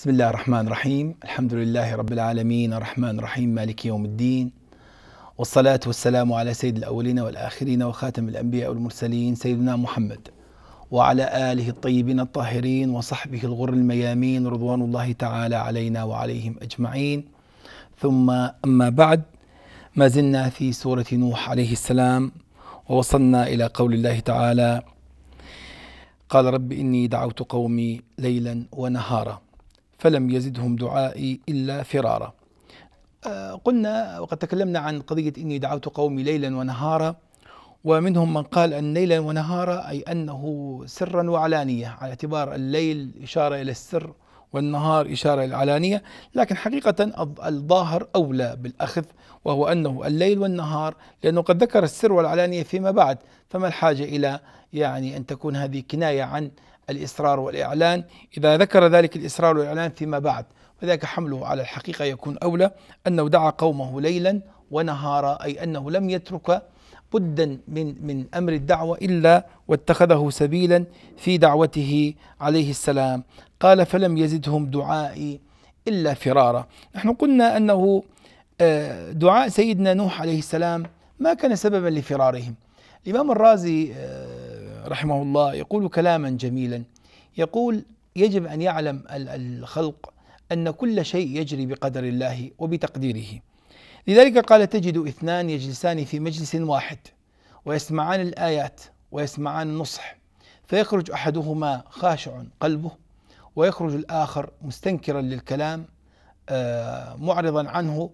بسم الله الرحمن الرحيم الحمد لله رب العالمين الرحمن الرحيم مالك يوم الدين والصلاة والسلام على سيد الأولين والآخرين وخاتم الأنبياء والمرسلين سيدنا محمد وعلى آله الطيبين الطاهرين وصحبه الغر الميامين رضوان الله تعالى علينا وعليهم أجمعين ثم أما بعد ما زلنا في سورة نوح عليه السلام ووصلنا إلى قول الله تعالى قال رب إني دعوت قومي ليلا ونهارا فلم يزدهم دعائي إلا فرارا آه، قلنا وقد تكلمنا عن قضية إني دعوت قومي ليلا ونهارا ومنهم من قال أن ليلا ونهارا أي أنه سرا وعلانية على اعتبار الليل إشارة إلى السر والنهار إشارة إلى العلانية لكن حقيقة الظاهر أولى بالأخذ وهو أنه الليل والنهار لأنه قد ذكر السر والعلانية فيما بعد فما الحاجة إلى يعني أن تكون هذه كناية عن الإصرار والإعلان إذا ذكر ذلك الإصرار والإعلان فيما بعد وذلك حمله على الحقيقة يكون أولى أنه دعا قومه ليلا ونهارا أي أنه لم يترك بدا من من امر الدعوه الا واتخذه سبيلا في دعوته عليه السلام قال فلم يزدهم دعائي الا فرارا نحن قلنا انه آه، دعاء سيدنا نوح عليه السلام ما كان سببا لفرارهم الامام الرازي آه، رحمه الله يقول كلاما جميلا يقول يجب ان يعلم الخلق ان كل شيء يجري بقدر الله وبتقديره لذلك قال تجد اثنان يجلسان في مجلس واحد ويسمعان الايات ويسمعان النصح فيخرج احدهما خاشع قلبه ويخرج الاخر مستنكرا للكلام آه، معرضا عنه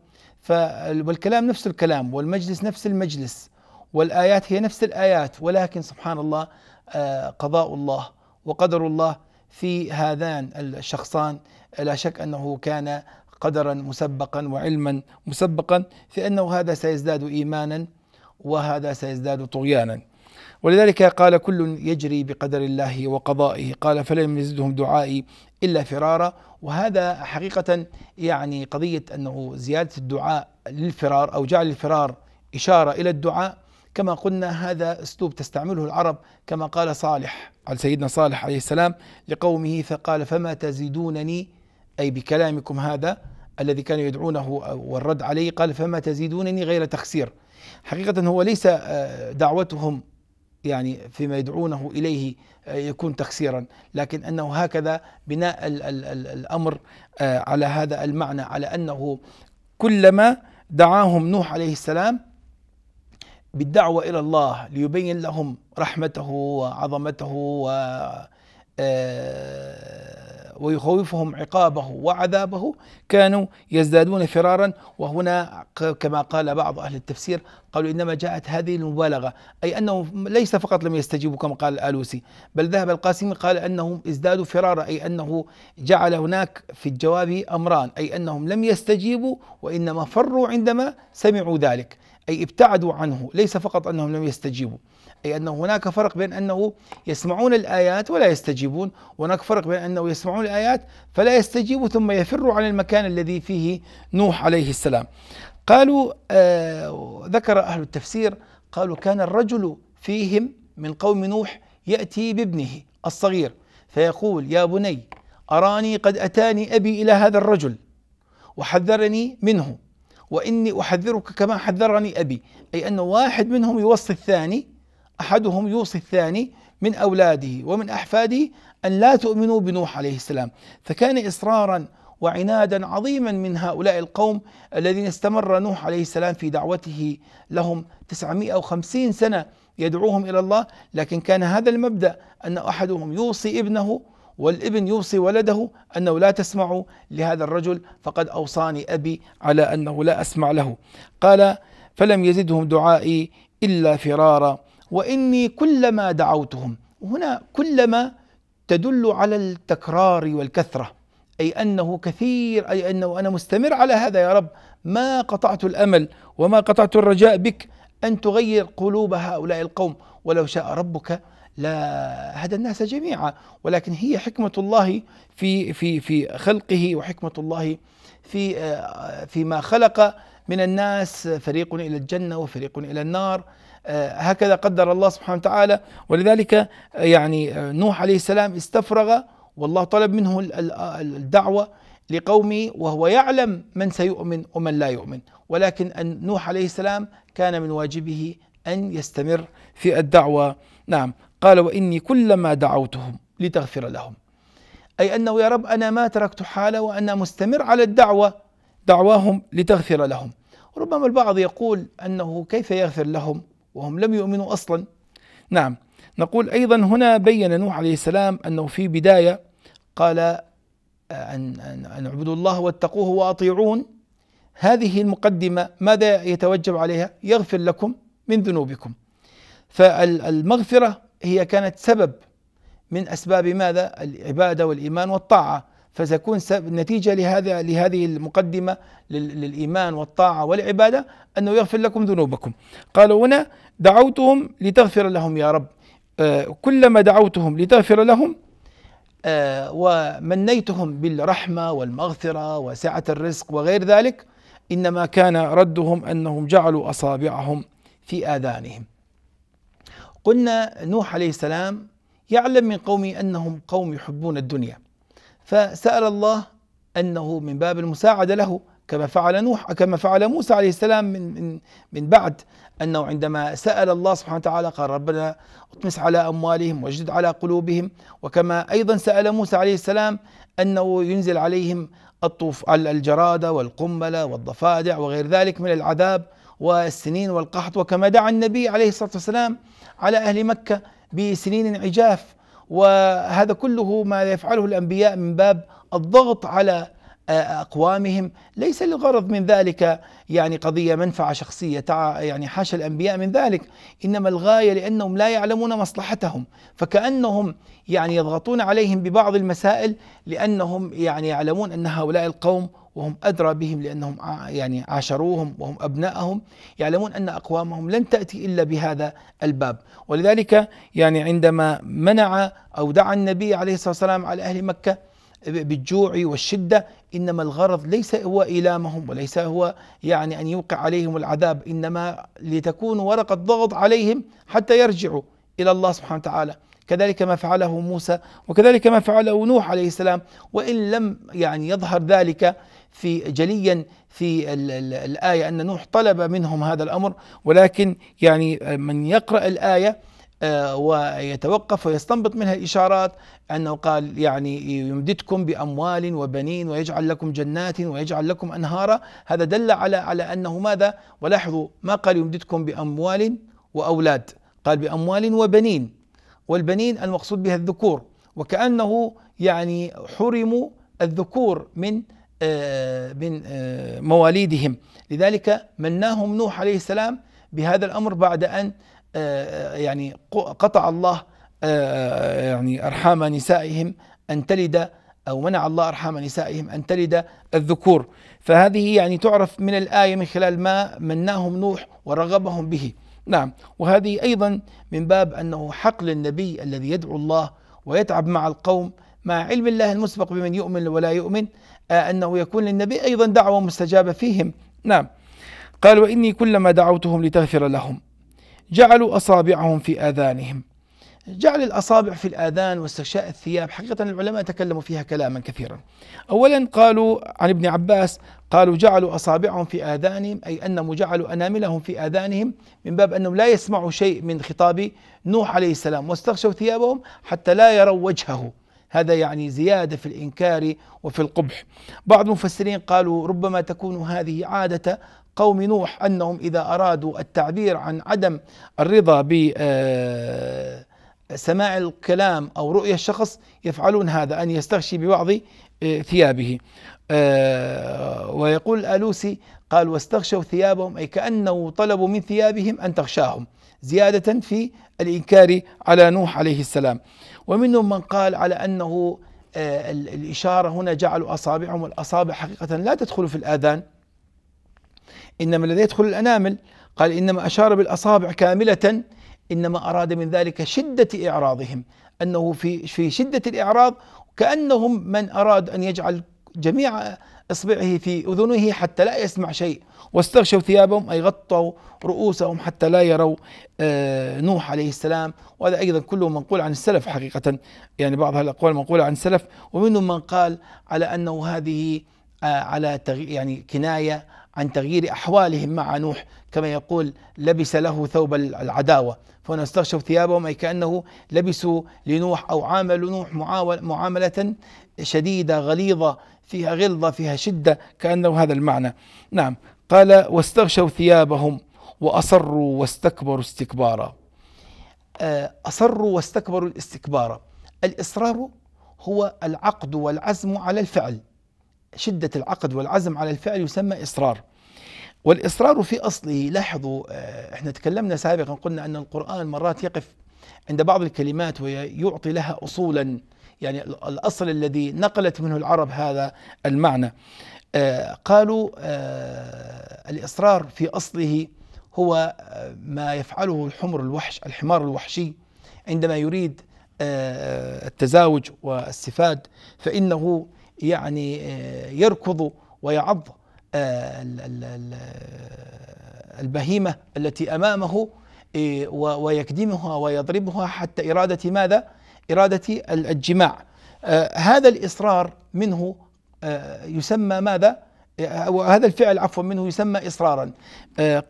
والكلام نفس الكلام والمجلس نفس المجلس والآيات هي نفس الآيات ولكن سبحان الله آه، قضاء الله وقدر الله في هذان الشخصان لا شك أنه كان قدرا مسبقا وعلما مسبقا في أنه هذا سيزداد إيمانا وهذا سيزداد طغيانا ولذلك قال كل يجري بقدر الله وقضائه قال فلم يزدهم دعائي إلا فرارا وهذا حقيقة يعني قضية أنه زيادة الدعاء للفرار أو جعل الفرار إشارة إلى الدعاء كما قلنا هذا اسلوب تستعمله العرب كما قال صالح على سيدنا صالح عليه السلام لقومه فقال فما تزيدونني اي بكلامكم هذا الذي كانوا يدعونه والرد عليه قال فما تزيدونني غير تخسير حقيقة هو ليس آه، دعوتهم يعني فيما يدعونه إليه آه، يكون تخسيرا لكن أنه هكذا بناء الـ الـ الـ الأمر آه، على هذا المعنى على أنه كلما دعاهم نوح عليه السلام بالدعوة إلى الله ليبين لهم رحمته وعظمته و آه، ويخوفهم عقابه وعذابه كانوا يزدادون فرارا وهنا كما قال بعض أهل التفسير قالوا إنما جاءت هذه المبالغة أي أنه ليس فقط لم يستجيبوا كما قال الآلوسي بل ذهب القاسمي قال أنهم ازدادوا فرارا أي أنه جعل هناك في الجواب أمران أي أنهم لم يستجيبوا وإنما فروا عندما سمعوا ذلك أي ابتعدوا عنه ليس فقط أنهم لم يستجيبوا أي أن هناك فرق بين أنه يسمعون الآيات ولا يستجيبون وهناك فرق بين أنه يسمعون الآيات فلا يستجيبوا ثم يفروا عن المكان الذي فيه نوح عليه السلام قالوا آه ذكر أهل التفسير قالوا كان الرجل فيهم من قوم نوح يأتي بابنه الصغير فيقول يا بني أراني قد أتاني أبي إلى هذا الرجل وحذرني منه وإني أحذرك كما حذرني أبي أي أن واحد منهم يوصي الثاني أحدهم يوصي الثاني من أولاده ومن أحفاده أن لا تؤمنوا بنوح عليه السلام فكان إصرارا وعنادا عظيما من هؤلاء القوم الذين استمر نوح عليه السلام في دعوته لهم 950 سنة يدعوهم إلى الله لكن كان هذا المبدأ أن أحدهم يوصي ابنه والابن يوصي ولده انه لا تسمع لهذا الرجل فقد اوصاني ابي على انه لا اسمع له قال فلم يزدهم دعائي الا فرارا واني كلما دعوتهم هنا كلما تدل على التكرار والكثره اي انه كثير اي انه انا مستمر على هذا يا رب ما قطعت الامل وما قطعت الرجاء بك ان تغير قلوب هؤلاء القوم ولو شاء ربك لا هدى الناس جميعا ولكن هي حكمة الله في في في خلقه وحكمة الله في آه، فيما خلق من الناس فريق إلى الجنة وفريق إلى النار آه، هكذا قدر الله سبحانه وتعالى ولذلك آه، يعني نوح عليه السلام استفرغ والله طلب منه الدعوة لقومه وهو يعلم من سيؤمن ومن لا يؤمن ولكن أن نوح عليه السلام كان من واجبه أن يستمر في الدعوة نعم قال وإني كلما دعوتهم لتغفر لهم أي أنه يا رب أنا ما تركت حالة وأنا مستمر على الدعوة دعواهم لتغفر لهم ربما البعض يقول أنه كيف يغفر لهم وهم لم يؤمنوا أصلا نعم نقول أيضا هنا بين نوح عليه السلام أنه في بداية قال آه، أن, أن, أن اعبدوا الله واتقوه وأطيعون هذه المقدمة ماذا يتوجب عليها يغفر لكم من ذنوبكم فالمغفرة هي كانت سبب من اسباب ماذا؟ العباده والايمان والطاعه فتكون نتيجه لهذا لهذه المقدمه للايمان والطاعه والعباده انه يغفر لكم ذنوبكم. قالوا هنا دعوتهم لتغفر لهم يا رب آه كلما دعوتهم لتغفر لهم آه ومنيتهم بالرحمه والمغفره وسعه الرزق وغير ذلك انما كان ردهم انهم جعلوا اصابعهم في اذانهم. قلنا نوح عليه السلام يعلم من قومي انهم قوم يحبون الدنيا فسال الله انه من باب المساعده له كما فعل نوح كما فعل موسى عليه السلام من من من بعد انه عندما سال الله سبحانه وتعالى قال ربنا اطمس على اموالهم واجد على قلوبهم وكما ايضا سال موسى عليه السلام انه ينزل عليهم الطوف الجراده والقنبله والضفادع وغير ذلك من العذاب والسنين والقحط وكما دعا النبي عليه الصلاه والسلام على أهل مكة بسنين عجاف وهذا كله ما يفعله الأنبياء من باب الضغط على أقوامهم ليس الغرض من ذلك يعني قضية منفعة شخصية يعني حاشا الأنبياء من ذلك إنما الغاية لأنهم لا يعلمون مصلحتهم فكأنهم يعني يضغطون عليهم ببعض المسائل لأنهم يعني يعلمون أن هؤلاء القوم وهم أدرى بهم لأنهم يعني عاشروهم وهم أبنائهم يعلمون أن أقوامهم لن تأتي إلا بهذا الباب ولذلك يعني عندما منع أو دعا النبي عليه الصلاة والسلام على أهل مكة بالجوع والشدة إنما الغرض ليس هو إيلامهم وليس هو يعني أن يوقع عليهم العذاب إنما لتكون ورقة ضغط عليهم حتى يرجعوا إلى الله سبحانه وتعالى كذلك ما فعله موسى وكذلك ما فعله نوح عليه السلام وإن لم يعني يظهر ذلك في جليا في الآية أن نوح طلب منهم هذا الأمر ولكن يعني من يقرأ الآية آه، ويتوقف ويستنبط منها الإشارات أنه قال يعني يمددكم بأموال وبنين ويجعل لكم جنات ويجعل لكم أنهارا هذا دل على على أنه ماذا ولاحظوا ما قال يمددكم بأموال وأولاد قال بأموال وبنين والبنين المقصود بها الذكور وكأنه يعني حرموا الذكور من آه، من آه، مواليدهم لذلك مناهم نوح عليه السلام بهذا الأمر بعد أن آه، يعني قطع الله آه، يعني أرحام نسائهم أن تلد أو منع الله أرحام نسائهم أن تلد الذكور فهذه يعني تعرف من الآية من خلال ما مناهم نوح ورغبهم به نعم وهذه أيضا من باب أنه حق للنبي الذي يدعو الله ويتعب مع القوم مع علم الله المسبق بمن يؤمن ولا يؤمن آه، أنه يكون للنبي أيضا دعوة مستجابة فيهم نعم قال وإني كلما دعوتهم لتغفر لهم جعلوا أصابعهم في آذانهم جعل الأصابع في الآذان واستغشاء الثياب حقيقة العلماء تكلموا فيها كلاما كثيرا أولا قالوا عن ابن عباس قالوا جعلوا أصابعهم في آذانهم أي أنهم جعلوا أناملهم في آذانهم من باب أنهم لا يسمعوا شيء من خطاب نوح عليه السلام واستغشوا ثيابهم حتى لا يروا وجهه هذا يعني زيادة في الإنكار وفي القبح بعض المفسرين قالوا ربما تكون هذه عادة قوم نوح انهم اذا ارادوا التعبير عن عدم الرضا ب آه، سماع الكلام او رؤيه الشخص يفعلون هذا ان يستغشي ببعض آه، ثيابه آه، ويقول الالوسي قال واستغشوا ثيابهم اي كانه طلبوا من ثيابهم ان تغشاهم زياده في الانكار على نوح عليه السلام ومنهم من قال على انه الاشاره هنا جعلوا اصابعهم والاصابع حقيقه لا تدخل في الاذان إنما الذي يدخل الأنامل قال إنما أشار بالأصابع كاملة إنما أراد من ذلك شدة إعراضهم أنه في في شدة الإعراض كأنهم من أراد أن يجعل جميع إصبعه في أذنه حتى لا يسمع شيء واستغشوا ثيابهم أي غطوا رؤوسهم حتى لا يروا آه، نوح عليه السلام وهذا أيضا كله منقول عن السلف حقيقة يعني بعض الأقوال منقولة عن السلف ومنهم من قال على أنه هذه آه، على يعني كناية عن تغيير أحوالهم مع نوح كما يقول لبس له ثوب العداوة فهنا استغشوا ثيابهم أي كأنه لبسوا لنوح أو عاملوا نوح معاملة شديدة غليظة فيها غلظة فيها شدة كأنه هذا المعنى نعم قال واستغشوا ثيابهم وأصروا واستكبروا استكبارا آه، أصروا واستكبروا الاستكبارا الإصرار هو العقد والعزم على الفعل شدة العقد والعزم على الفعل يسمى إصرار والإصرار في أصله لاحظوا آه، احنا تكلمنا سابقا قلنا أن القرآن مرات يقف عند بعض الكلمات ويعطي لها أصولا يعني الأصل الذي نقلت منه العرب هذا المعنى آه، قالوا آه، الإصرار في أصله هو ما يفعله الحمر الوحش الحمار الوحشي عندما يريد التزاوج والسفاد فإنه يعني آه، يركض ويعض آه، البهيمة التي أمامه آه، ويكدمها ويضربها حتى إرادة ماذا؟ إرادة الجماع هذا الإصرار منه يسمى ماذا؟ وهذا الفعل عفوا منه يسمى إصرارا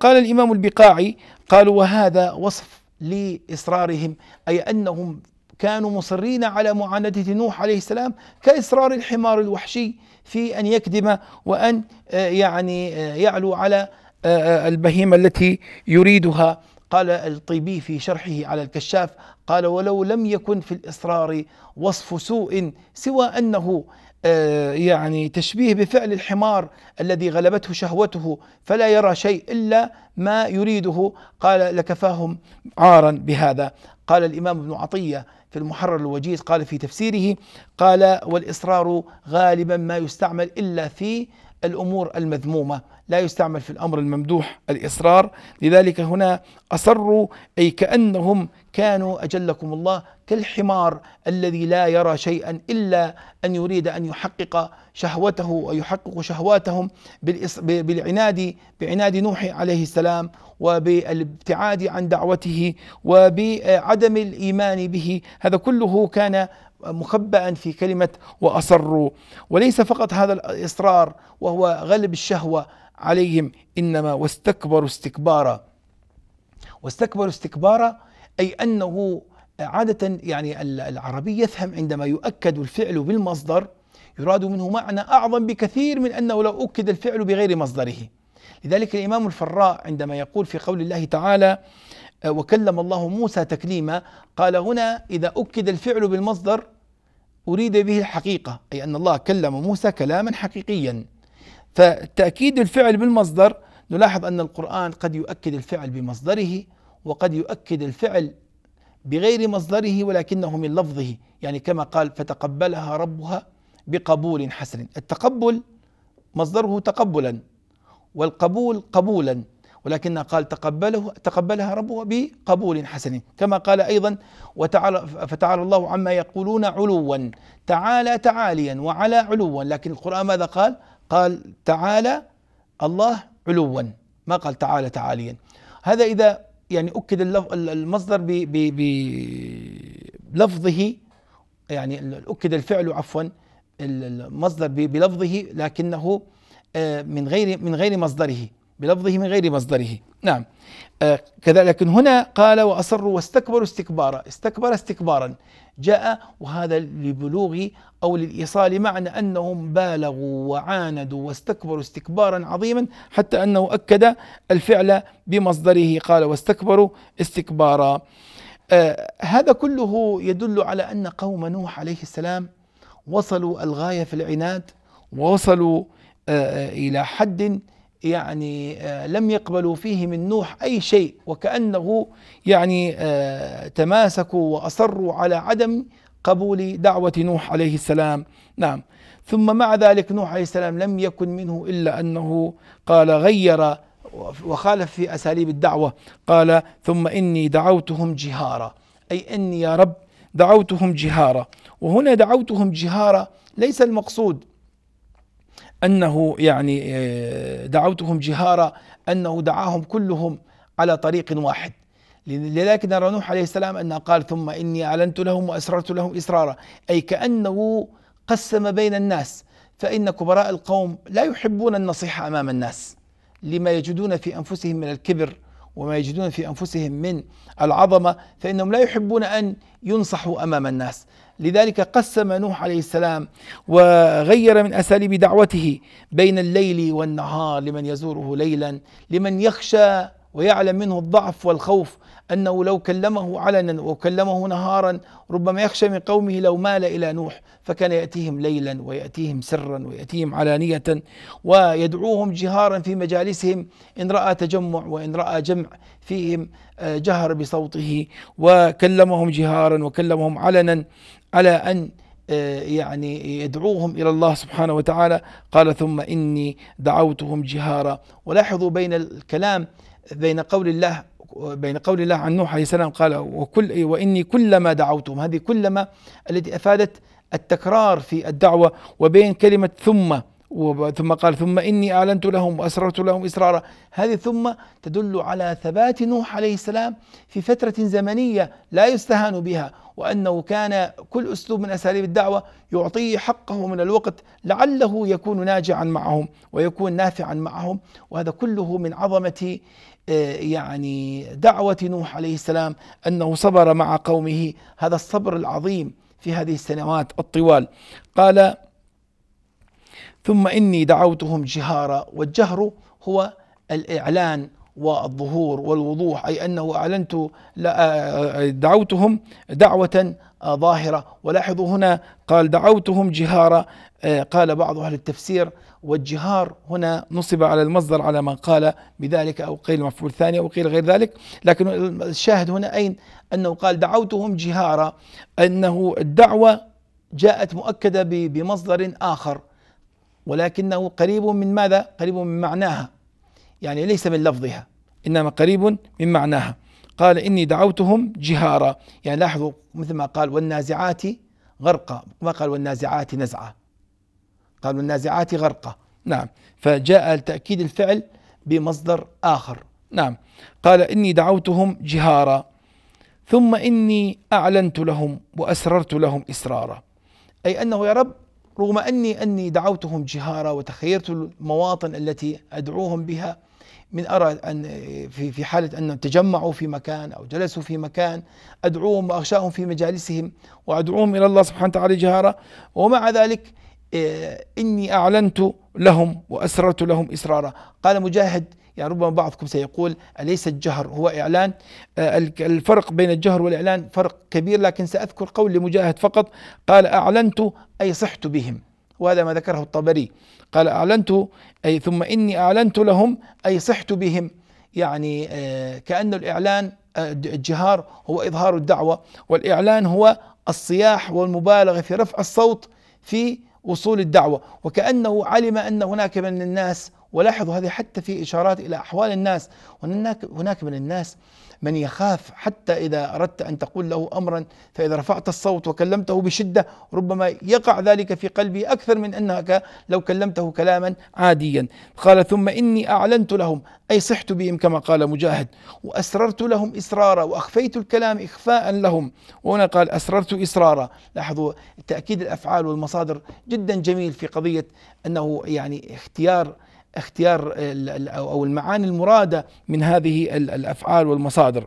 قال الإمام البقاعي قالوا وهذا وصف لإصرارهم أي أنهم كانوا مصرين على معاندة نوح عليه السلام كإصرار الحمار الوحشي في أن يكدم وأن آه، يعني آه، يعلو على آه، البهيمة التي يريدها قال الطيبي في شرحه على الكشاف قال ولو لم يكن في الإصرار وصف سوء سوى أنه يعني تشبيه بفعل الحمار الذي غلبته شهوته فلا يرى شيء الا ما يريده قال لكفاهم عارا بهذا قال الامام ابن عطيه في المحرر الوجيز قال في تفسيره قال والإصرار غالبا ما يستعمل إلا في الأمور المذمومة لا يستعمل في الأمر الممدوح الإصرار لذلك هنا أصروا أي كأنهم كانوا أجلكم الله كالحمار الذي لا يرى شيئا الا ان يريد ان يحقق شهوته ويحقق شهواتهم بالعناد بعناد نوح عليه السلام وبالابتعاد عن دعوته وبعدم الايمان به هذا كله كان مخبأ في كلمة وأصروا وليس فقط هذا الإصرار وهو غلب الشهوة عليهم إنما واستكبروا استكبارا واستكبروا استكبارا أي أنه عادة يعني العربي يفهم عندما يؤكد الفعل بالمصدر يراد منه معنى أعظم بكثير من أنه لو أكد الفعل بغير مصدره لذلك الإمام الفراء عندما يقول في قول الله تعالى آه، وكلم الله موسى تكليما قال هنا إذا أكد الفعل بالمصدر أريد به الحقيقة أي أن الله كلم موسى كلاما حقيقيا فتأكيد الفعل بالمصدر نلاحظ أن القرآن قد يؤكد الفعل بمصدره وقد يؤكد الفعل بغير مصدره ولكنه من لفظه يعني كما قال فتقبلها ربها بقبول حسن التقبل مصدره تقبلا والقبول قبولا ولكن قال تقبله تقبلها ربها بقبول حسن كما قال ايضا وتعالى فتعالى الله عما يقولون علوا تعالى تعاليا وعلى علوا لكن القران ماذا قال؟ قال تعالى الله علوا ما قال تعالى تعاليا هذا اذا يعني اكد المصدر بلفظه يعني اكد الفعل عفوا المصدر بلفظه لكنه آه، من غير من غير مصدره بلفظه من غير مصدره نعم آه كذا لكن هنا قال وأصروا واستكبروا استكبارا استكبر استكبارا جاء وهذا لبلوغ أو للإيصال معنى أنهم بالغوا وعاندوا واستكبروا استكبارا عظيما حتى أنه أكد الفعل بمصدره قال واستكبروا استكبارا آه هذا كله يدل على أن قوم نوح عليه السلام وصلوا الغاية في العناد ووصلوا آه, آه، إلى حد يعني آه، لم يقبلوا فيه من نوح أي شيء وكأنه يعني آه، تماسكوا وأصروا على عدم قبول دعوة نوح عليه السلام نعم ثم مع ذلك نوح عليه السلام لم يكن منه إلا أنه قال غير وخالف في أساليب الدعوة قال ثم إني دعوتهم جهارا أي أني يا رب دعوتهم جهارا وهنا دعوتهم جهارا ليس المقصود أنه يعني آه، دعوتهم جهارا أنه دعاهم كلهم على طريق واحد لذلك نرى نوح عليه السلام أنه قال ثم إني أعلنت لهم وأسررت لهم إسرارا أي كأنه قسم بين الناس فإن كبراء القوم لا يحبون النصيحة أمام الناس لما يجدون في أنفسهم من الكبر وما يجدون في أنفسهم من العظمة فإنهم لا يحبون أن ينصحوا أمام الناس لذلك قسم نوح عليه السلام وغير من أساليب دعوته بين الليل والنهار لمن يزوره ليلا لمن يخشى ويعلم منه الضعف والخوف انه لو كلمه علنا وكلمه نهارا ربما يخشى من قومه لو مال الى نوح فكان ياتيهم ليلا وياتيهم سرا وياتيهم علانيه ويدعوهم جهارا في مجالسهم ان راى تجمع وان راى جمع فيهم آه، جهر بصوته وكلمهم جهارا وكلمهم علنا على أن آه، يعني يدعوهم إلى الله سبحانه وتعالى قال ثم إني دعوتهم جهارا ولاحظوا بين الكلام بين قول الله بين قول الله عن نوح عليه السلام قال وكل وإني كلما دعوتهم هذه كلما التي أفادت التكرار في الدعوة وبين كلمة ثم ثم قال ثم إني أعلنت لهم وأسررت لهم إسرارا هذه ثم تدل على ثبات نوح عليه السلام في فترة زمنية لا يستهان بها وأنه كان كل أسلوب من أساليب الدعوة يعطيه حقه من الوقت لعله يكون ناجعا معهم ويكون نافعا معهم وهذا كله من عظمة آه، يعني دعوة نوح عليه السلام أنه صبر مع قومه هذا الصبر العظيم في هذه السنوات الطوال قال ثم إني دعوتهم جهارا والجهر هو الإعلان والظهور والوضوح أي أنه أعلنت آه، آه، دعوتهم دعوة آه، ظاهرة ولاحظوا هنا قال دعوتهم جهارا قال بعض أهل التفسير والجهار هنا نصب على المصدر على من قال بذلك أو قيل مفعول ثاني أو قيل غير ذلك لكن الشاهد هنا أين أنه قال دعوتهم جهارا أنه الدعوة جاءت مؤكدة بمصدر آخر ولكنه قريب من ماذا؟ قريب من معناها يعني ليس من لفظها انما قريب من معناها قال اني دعوتهم جهارا يعني لاحظوا مثل ما قال والنازعات غرقا ما قال والنازعات نزعة قال والنازعات غرقا نعم فجاء تاكيد الفعل بمصدر اخر نعم قال اني دعوتهم جهارا ثم اني اعلنت لهم واسررت لهم اسرارا اي انه يا رب رغم أني أني دعوتهم جهارا وتخيرت المواطن التي أدعوهم بها من أرى أن في في حالة أنهم تجمعوا في مكان أو جلسوا في مكان أدعوهم وأغشاهم في مجالسهم وأدعوهم إلى الله سبحانه وتعالى جهارا ومع ذلك إيه، إني أعلنت لهم وأسررت لهم إسرارا قال مجاهد يعني ربما بعضكم سيقول أليس الجهر هو إعلان آه، الفرق بين الجهر والإعلان فرق كبير لكن سأذكر قول لمجاهد فقط قال أعلنت أي صحت بهم وهذا ما ذكره الطبري قال أعلنت أي ثم إني أعلنت لهم أي صحت بهم يعني آه، كأن الإعلان آه، الجهار هو إظهار الدعوة والإعلان هو الصياح والمبالغة في رفع الصوت في وصول الدعوة وكأنه علم أن هناك من الناس ولاحظوا هذه حتى في إشارات إلى أحوال الناس وأن هناك من الناس من يخاف حتى إذا أردت أن تقول له أمرا فإذا رفعت الصوت وكلمته بشدة ربما يقع ذلك في قلبه أكثر من أنك لو كلمته كلاما عاديا قال ثم إني أعلنت لهم أي صحت بهم كما قال مجاهد وأسررت لهم إسرارا وأخفيت الكلام إخفاء لهم وهنا قال أسررت إسرارا لاحظوا تأكيد الأفعال والمصادر جدا جميل في قضية أنه يعني اختيار اختيار أو المعاني المرادة من هذه الأفعال والمصادر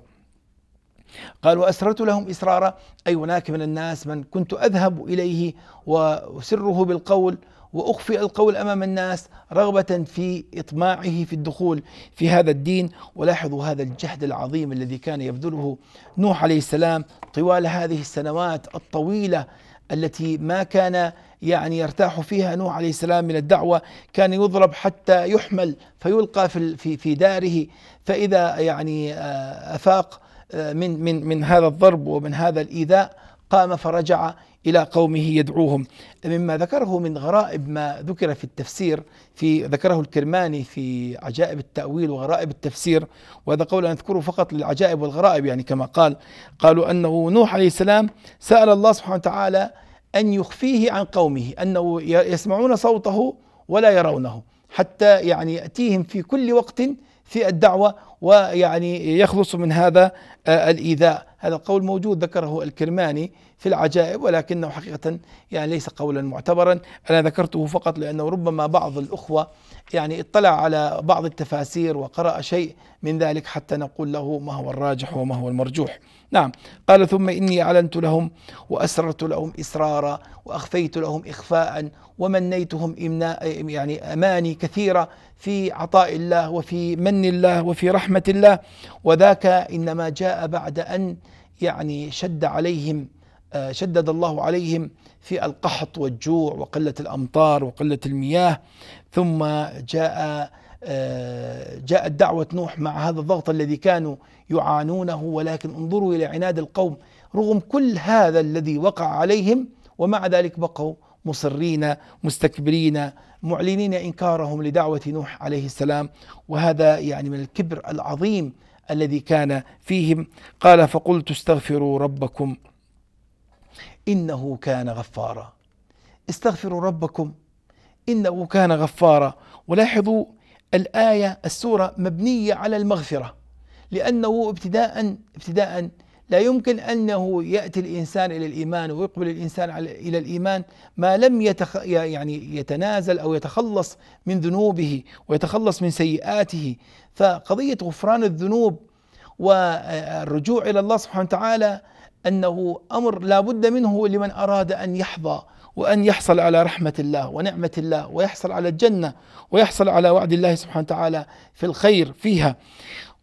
قال وأسررت لهم إسرارا أي هناك من الناس من كنت أذهب إليه وسره بالقول واخفي القول امام الناس رغبه في اطماعه في الدخول في هذا الدين ولاحظوا هذا الجهد العظيم الذي كان يبذله نوح عليه السلام طوال هذه السنوات الطويله التي ما كان يعني يرتاح فيها نوح عليه السلام من الدعوه كان يضرب حتى يحمل فيلقى في في داره فاذا يعني آه، افاق آه، من من من هذا الضرب ومن هذا الايذاء قام فرجع إلى قومه يدعوهم مما ذكره من غرائب ما ذكر في التفسير في ذكره الكرماني في عجائب التأويل وغرائب التفسير وهذا قول نذكره فقط للعجائب والغرائب يعني كما قال قالوا أنه نوح عليه السلام سأل الله سبحانه وتعالى أن يخفيه عن قومه أنه يسمعون صوته ولا يرونه حتى يعني يأتيهم في كل وقت في الدعوة ويعني يخلص من هذا آه، الإيذاء هذا القول موجود ذكره الكرماني في العجائب ولكنه حقيقة يعني ليس قولا معتبرا أنا ذكرته فقط لأنه ربما بعض الأخوة يعني اطلع على بعض التفاسير وقرأ شيء من ذلك حتى نقول له ما هو الراجح وما هو المرجوح نعم قال ثم إني أعلنت لهم وأسررت لهم إسرارا وأخفيت لهم إخفاء ومنيتهم إمناء يعني أماني كثيرة في عطاء الله وفي من الله وفي رحمة الله وذاك إنما جاء بعد أن يعني شد عليهم آه، شدد الله عليهم في القحط والجوع وقلة الأمطار وقلة المياه ثم جاء آه، جاءت دعوة نوح مع هذا الضغط الذي كانوا يعانونه ولكن انظروا إلى عناد القوم رغم كل هذا الذي وقع عليهم ومع ذلك بقوا مصرين مستكبرين معلنين انكارهم لدعوه نوح عليه السلام وهذا يعني من الكبر العظيم الذي كان فيهم قال فقلت استغفروا ربكم إنه كان غفارا استغفروا ربكم إنه كان غفارا ولاحظوا الآية السورة مبنية على المغفرة لأنه ابتداء ابتداء لا يمكن أنه يأتي الإنسان إلى الإيمان ويقبل الإنسان إلى الإيمان ما لم يتخ يعني يتنازل أو يتخلص من ذنوبه ويتخلص من سيئاته فقضية غفران الذنوب والرجوع إلى الله سبحانه وتعالى أنه أمر لا بد منه لمن أراد أن يحظى وأن يحصل على رحمة الله ونعمة الله ويحصل على الجنة ويحصل على وعد الله سبحانه وتعالى في الخير فيها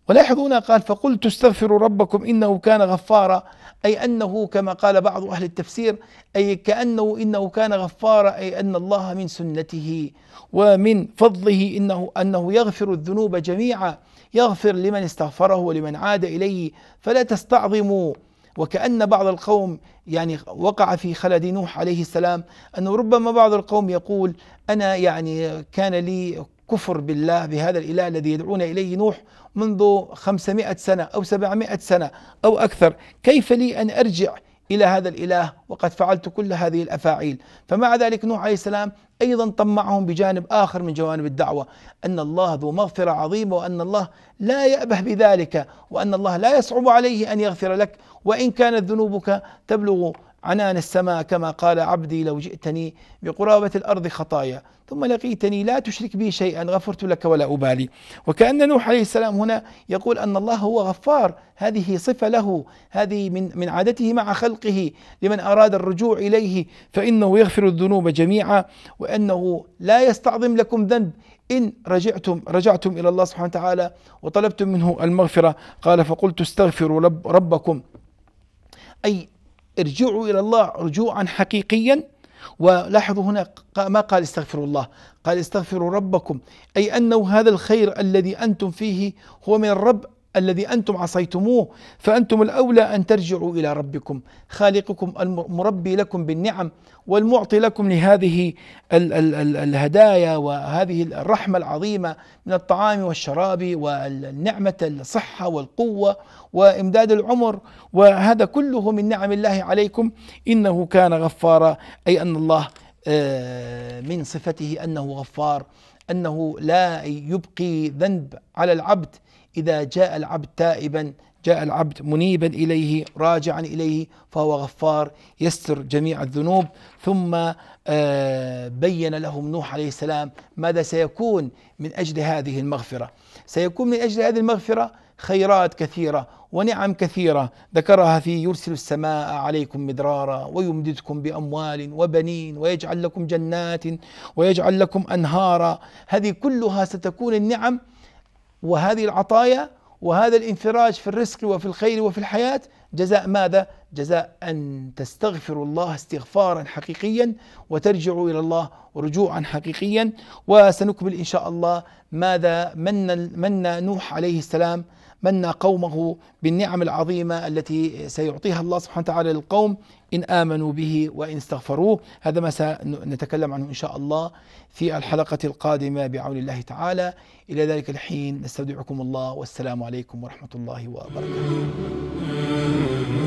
ولاحظونا هنا قال فقلت استغفروا ربكم انه كان غفارا اي انه كما قال بعض اهل التفسير اي كانه انه كان غفارا اي ان الله من سنته ومن فضله انه انه يغفر الذنوب جميعا يغفر لمن استغفره ولمن عاد اليه فلا تستعظموا وكأن بعض القوم يعني وقع في خلد نوح عليه السلام أنه ربما بعض القوم يقول أنا يعني كان لي كفر بالله بهذا الإله الذي يدعون إليه نوح منذ 500 سنة أو 700 سنة أو أكثر كيف لي أن أرجع الى هذا الاله وقد فعلت كل هذه الافاعيل فمع ذلك نوح عليه السلام ايضا طمعهم بجانب اخر من جوانب الدعوه ان الله ذو مغفره عظيمه وان الله لا يابه بذلك وان الله لا يصعب عليه ان يغفر لك وان كانت ذنوبك تبلغ عنان السماء كما قال عبدي لو جئتني بقرابة الأرض خطايا ثم لقيتني لا تشرك بي شيئا غفرت لك ولا أبالي وكأن نوح عليه السلام هنا يقول أن الله هو غفار هذه صفة له هذه من, من عادته مع خلقه لمن أراد الرجوع إليه فإنه يغفر الذنوب جميعا وأنه لا يستعظم لكم ذنب إن رجعتم رجعتم إلى الله سبحانه وتعالى وطلبتم منه المغفرة قال فقلت استغفروا ربكم أي ارجعوا إلى الله رجوعا حقيقيا ولاحظوا هنا ما قال استغفروا الله قال استغفروا ربكم أي أنه هذا الخير الذي أنتم فيه هو من الرب الذي أنتم عصيتموه فأنتم الأولى أن ترجعوا إلى ربكم خالقكم المربي لكم بالنعم والمعطي لكم لهذه الهدايا وهذه الرحمة العظيمة من الطعام والشراب والنعمة الصحة والقوة وإمداد العمر وهذا كله من نعم الله عليكم إنه كان غفارا أي أن الله آه، من صفته أنه غفار أنه لا يبقي ذنب على العبد إذا جاء العبد تائبا جاء العبد منيبا إليه راجعا إليه فهو غفار يستر جميع الذنوب ثم آه، بين لهم نوح عليه السلام ماذا سيكون من أجل هذه المغفرة سيكون من أجل هذه المغفرة خيرات كثيرة ونعم كثيرة ذكرها في يرسل السماء عليكم مدرارا ويمددكم بأموال وبنين ويجعل لكم جنات ويجعل لكم أنهارا هذه كلها ستكون النعم وهذه العطايا وهذا الانفراج في الرزق وفي الخير وفي الحياة جزاء ماذا؟ جزاء أن تستغفروا الله استغفارا حقيقيا وترجعوا إلى الله رجوعا حقيقيا وسنكمل إن شاء الله ماذا من, من نوح عليه السلام من قومه بالنعم العظيمة التي سيعطيها الله سبحانه وتعالى للقوم إن آمنوا به وإن استغفروه هذا ما سنتكلم عنه إن شاء الله في الحلقة القادمة بعون الله تعالى إلى ذلك الحين نستودعكم الله والسلام عليكم ورحمة الله وبركاته